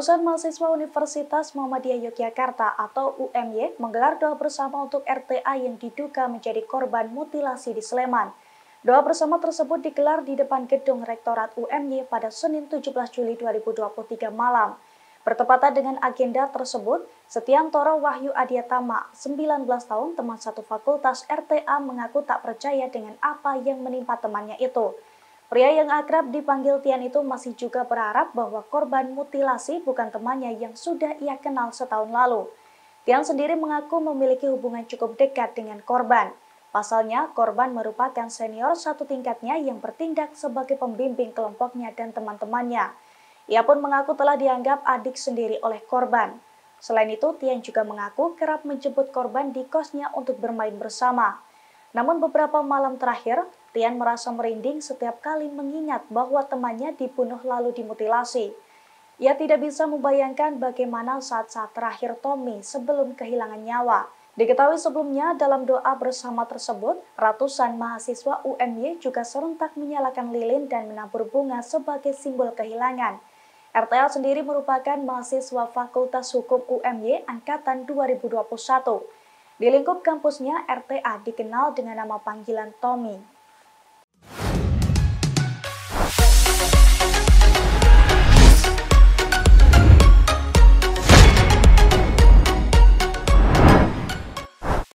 Ratusan mahasiswa Universitas Muhammadiyah Yogyakarta atau UMY menggelar doa bersama untuk RTA yang diduga menjadi korban mutilasi di Sleman. Doa bersama tersebut digelar di depan gedung Rektorat UMY pada Senin 17 Juli 2023 malam. Bertepatan dengan agenda tersebut, Setiantoro Wahyu Adiatama, 19 tahun teman satu fakultas RTA mengaku tak percaya dengan apa yang menimpa temannya itu. Pria yang akrab dipanggil Tian itu masih juga berharap bahwa korban mutilasi bukan temannya yang sudah ia kenal setahun lalu. Tian sendiri mengaku memiliki hubungan cukup dekat dengan korban. Pasalnya, korban merupakan senior satu tingkatnya yang bertindak sebagai pembimbing kelompoknya dan teman-temannya. Ia pun mengaku telah dianggap adik sendiri oleh korban. Selain itu, Tian juga mengaku kerap menjemput korban di kosnya untuk bermain bersama. Namun beberapa malam terakhir, Tian merasa merinding setiap kali mengingat bahwa temannya dibunuh lalu dimutilasi. Ia tidak bisa membayangkan bagaimana saat-saat terakhir Tommy sebelum kehilangan nyawa. Diketahui sebelumnya dalam doa bersama tersebut, ratusan mahasiswa UNY juga serentak menyalakan lilin dan menabur bunga sebagai simbol kehilangan. RTL sendiri merupakan mahasiswa Fakultas Hukum UMY Angkatan 2021. Di lingkup kampusnya, RTA dikenal dengan nama panggilan Tommy.